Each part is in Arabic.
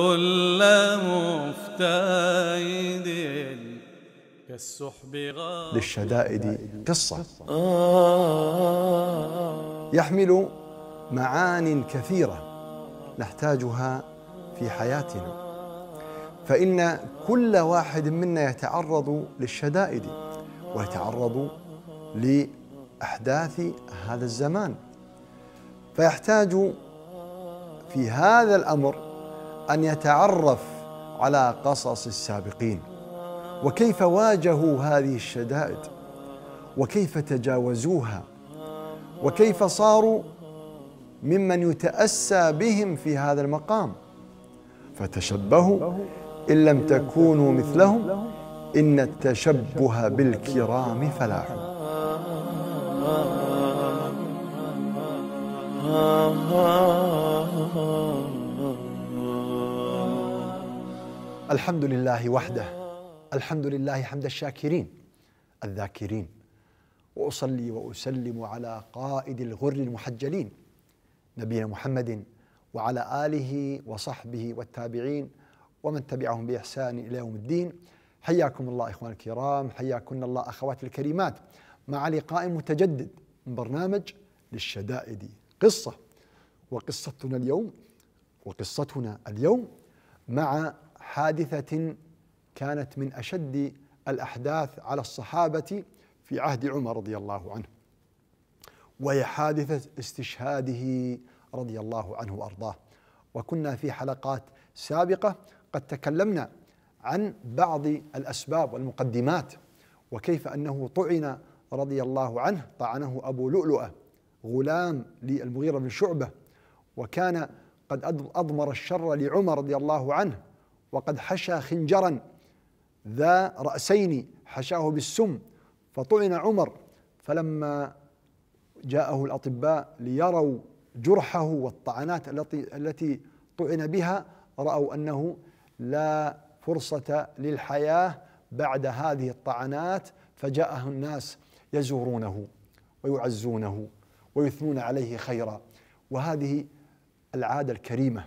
كل مفتايد كالسحب للشدائد قصة آه. يحمل معان كثيرة نحتاجها في حياتنا فإن كل واحد منا يتعرض للشدائد ويتعرض لأحداث هذا الزمان فيحتاج في هذا الأمر أن يتعرف على قصص السابقين وكيف واجهوا هذه الشدائد وكيف تجاوزوها وكيف صاروا ممن يتأسى بهم في هذا المقام فتشبهوا إن لم تكونوا مثلهم إن التشبه بالكرام فلاح الحمد لله وحده الحمد لله حمد الشاكرين الذاكرين واصلي واسلم على قائد الغر المحجلين نبينا محمد وعلى اله وصحبه والتابعين ومن تبعهم باحسان الى يوم الدين حياكم الله اخوان الكرام حياكن الله اخواتي الكريمات مع لقاء متجدد من برنامج للشدائد قصه وقصتنا اليوم وقصتنا اليوم مع حادثه كانت من اشد الاحداث على الصحابه في عهد عمر رضي الله عنه وهي حادثه استشهاده رضي الله عنه وارضاه وكنا في حلقات سابقه قد تكلمنا عن بعض الاسباب والمقدمات وكيف انه طعن رضي الله عنه طعنه ابو لؤلؤه غلام للمغيره بن شعبه وكان قد اضمر الشر لعمر رضي الله عنه وقد حشى خنجرا ذا رأسين حشاه بالسم فطعن عمر فلما جاءه الأطباء ليروا جرحه والطعنات التي التي طعن بها رأوا أنه لا فرصة للحياة بعد هذه الطعنات فجاءه الناس يزورونه ويعزونه ويثنون عليه خيرا وهذه العادة الكريمة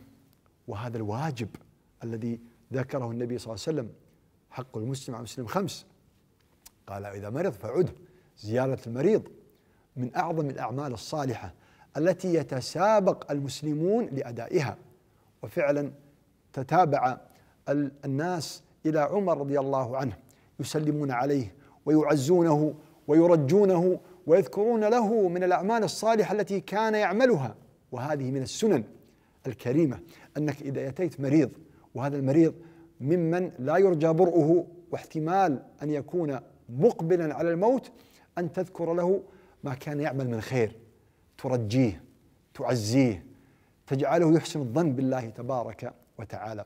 وهذا الواجب الذي ذكره النبي صلى الله عليه وسلم حق المسلم على المسلم خمس قال إذا مرض فعده زيارة المريض من أعظم الأعمال الصالحة التي يتسابق المسلمون لأدائها وفعلا تتابع الناس إلى عمر رضي الله عنه يسلمون عليه ويعزونه ويرجونه ويذكرون له من الأعمال الصالحة التي كان يعملها وهذه من السنن الكريمة أنك إذا أتيت مريض وهذا المريض ممن لا يرجى برؤه واحتمال ان يكون مقبلا على الموت ان تذكر له ما كان يعمل من خير ترجيه تعزيه تجعله يحسن الظن بالله تبارك وتعالى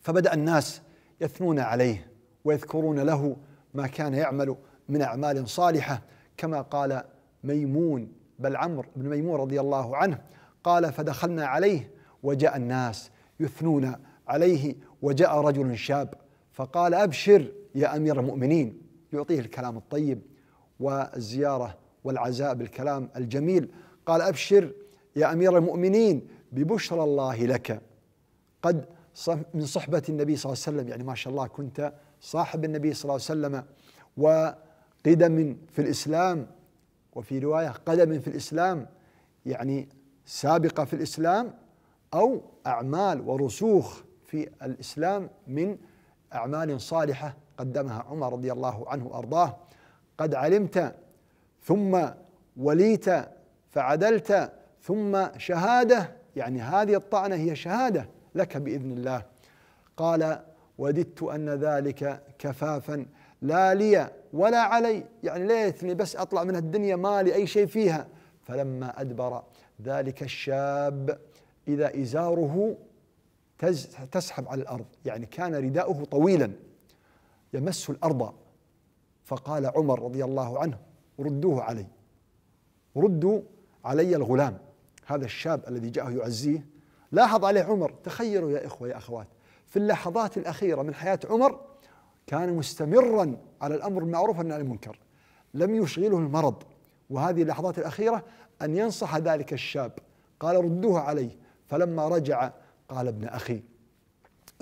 فبدا الناس يثنون عليه ويذكرون له ما كان يعمل من اعمال صالحه كما قال ميمون بل عمرو بن ميمون رضي الله عنه قال فدخلنا عليه وجاء الناس يثنون عليه وجاء رجل شاب فقال أبشر يا أمير المؤمنين يعطيه الكلام الطيب والزيارة والعزاء بالكلام الجميل قال أبشر يا أمير المؤمنين ببشرى الله لك قد من صحبة النبي صلى الله عليه وسلم يعني ما شاء الله كنت صاحب النبي صلى الله عليه وسلم وقدم في الإسلام وفي رواية قدم في الإسلام يعني سابقة في الإسلام أو أعمال ورسوخ في الإسلام من أعمال صالحة قدمها عمر رضي الله عنه وأرضاه قد علمت ثم وليت فعدلت ثم شهادة يعني هذه الطعنة هي شهادة لك بإذن الله قال وددت أن ذلك كفافا لا لي ولا علي يعني ليتني بس أطلع من الدنيا ما لي أي شيء فيها فلما أدبر ذلك الشاب إذا إزاره تسحب على الأرض يعني كان رداؤه طويلا يمس الأرض فقال عمر رضي الله عنه ردوه علي ردوا علي الغلام هذا الشاب الذي جاءه يعزيه لاحظ عليه عمر تخيلوا يا إخوة يا أخوات في اللحظات الأخيرة من حياة عمر كان مستمرا على الأمر المعروف والنهي عن المنكر لم يشغله المرض وهذه اللحظات الأخيرة أن ينصح ذلك الشاب قال ردوه علي فلما رجع قال ابن أخي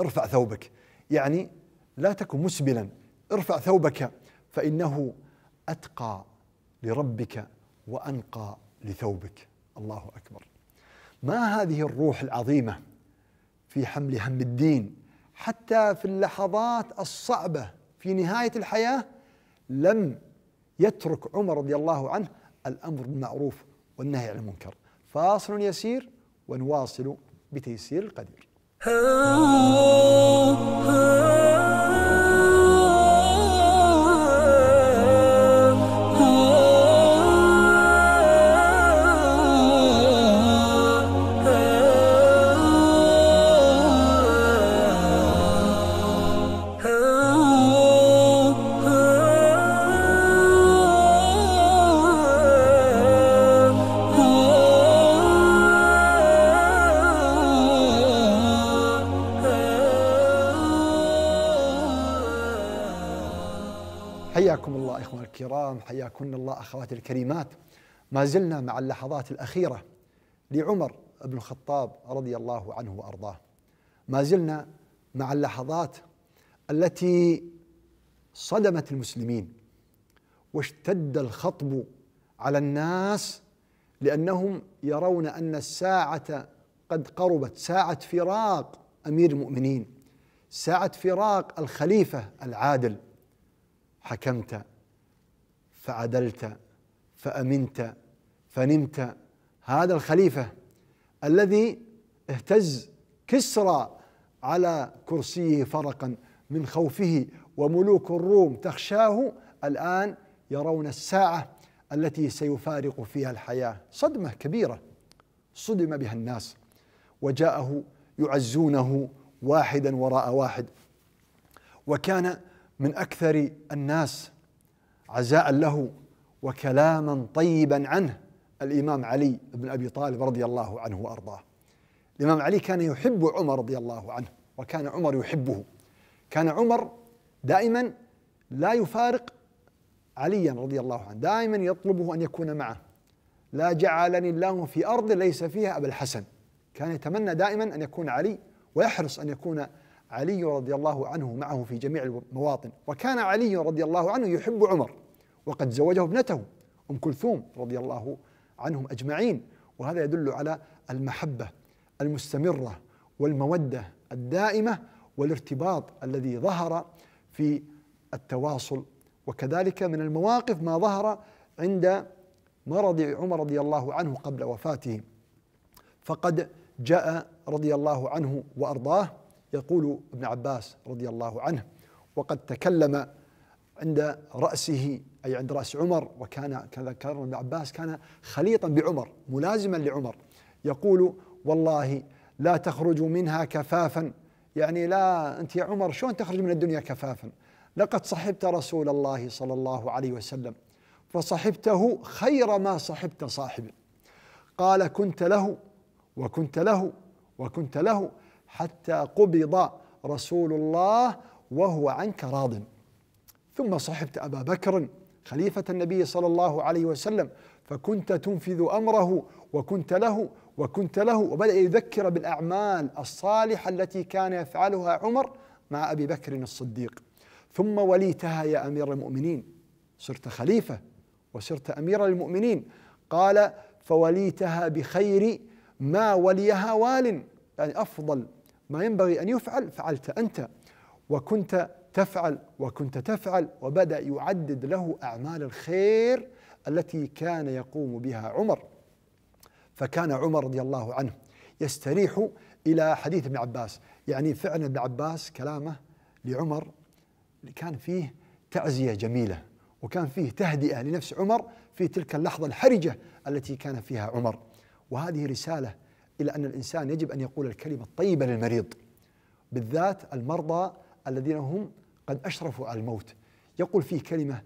ارفع ثوبك يعني لا تكن مسبلا ارفع ثوبك فإنه أتقى لربك وأنقى لثوبك الله أكبر ما هذه الروح العظيمة في حمل هم الدين حتى في اللحظات الصعبة في نهاية الحياة لم يترك عمر رضي الله عنه الأمر بالمعروف والنهي عن المنكر فاصل يسير ونواصل بتيسير القدير حياكم الله إخوان الكرام حياكم الله أخواتي الكريمات ما زلنا مع اللحظات الأخيرة لعمر بن الخطاب رضي الله عنه وأرضاه ما زلنا مع اللحظات التي صدمت المسلمين واشتد الخطب على الناس لأنهم يرون أن الساعة قد قربت ساعة فراق أمير المؤمنين ساعة فراق الخليفة العادل حكمت فعدلت فأمنت فنمت هذا الخليفة الذي اهتز كسرى على كرسيه فرقا من خوفه وملوك الروم تخشاه الآن يرون الساعة التي سيفارق فيها الحياة صدمة كبيرة صدم بها الناس وجاءه يعزونه واحدا وراء واحد وكان من اكثر الناس عزاء له وكلاما طيبا عنه الامام علي بن ابي طالب رضي الله عنه وارضاه. الامام علي كان يحب عمر رضي الله عنه وكان عمر يحبه. كان عمر دائما لا يفارق عليا رضي الله عنه، دائما يطلبه ان يكون معه. لا جعلني الله في ارض ليس فيها ابا الحسن. كان يتمنى دائما ان يكون علي ويحرص ان يكون علي رضي الله عنه معه في جميع المواطن وكان علي رضي الله عنه يحب عمر وقد زوجه ابنته أم كلثوم رضي الله عنهم أجمعين وهذا يدل على المحبة المستمرة والمودة الدائمة والارتباط الذي ظهر في التواصل وكذلك من المواقف ما ظهر عند مرض عمر رضي الله عنه قبل وفاته فقد جاء رضي الله عنه وارضاه يقول ابن عباس رضي الله عنه وقد تكلم عند رأسه أي عند رأس عمر وكان كذا كان ابن عباس كان خليطا بعمر ملازما لعمر يقول والله لا تخرج منها كفافا يعني لا أنت يا عمر شلون تخرج من الدنيا كفافا لقد صحبت رسول الله صلى الله عليه وسلم فصحبته خير ما صحبت صاحب قال كنت له وكنت له وكنت له حتى قبض رسول الله وهو عنك راض ثم صحبت أبا بكر خليفة النبي صلى الله عليه وسلم فكنت تنفذ أمره وكنت له وكنت له وبدأ يذكر بالأعمال الصالحة التي كان يفعلها عمر مع أبي بكر الصديق ثم وليتها يا أمير المؤمنين صرت خليفة وصرت أمير المؤمنين قال فوليتها بخير ما وليها وال يعني أفضل ما ينبغي أن يفعل فعلت أنت وكنت تفعل وكنت تفعل وبدأ يعدد له أعمال الخير التي كان يقوم بها عمر فكان عمر رضي الله عنه يستريح إلى حديث ابن عباس يعني فعلا ابن عباس كلامه لعمر كان فيه تعزية جميلة وكان فيه تهدئة لنفس عمر في تلك اللحظة الحرجة التي كان فيها عمر وهذه رسالة إلى أن الإنسان يجب أن يقول الكلمة الطيبة للمريض بالذات المرضى الذين هم قد أشرفوا على الموت يقول فيه كلمة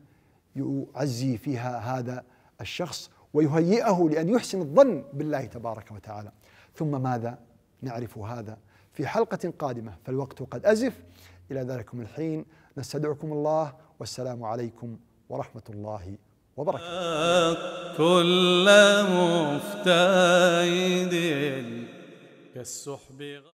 يعزي فيها هذا الشخص ويهيئه لأن يحسن الظن بالله تبارك وتعالى ثم ماذا نعرف هذا في حلقة قادمة فالوقت قد أزف إلى ذلكم الحين نستدعكم الله والسلام عليكم ورحمة الله وبركة كل مفتايد كالسحب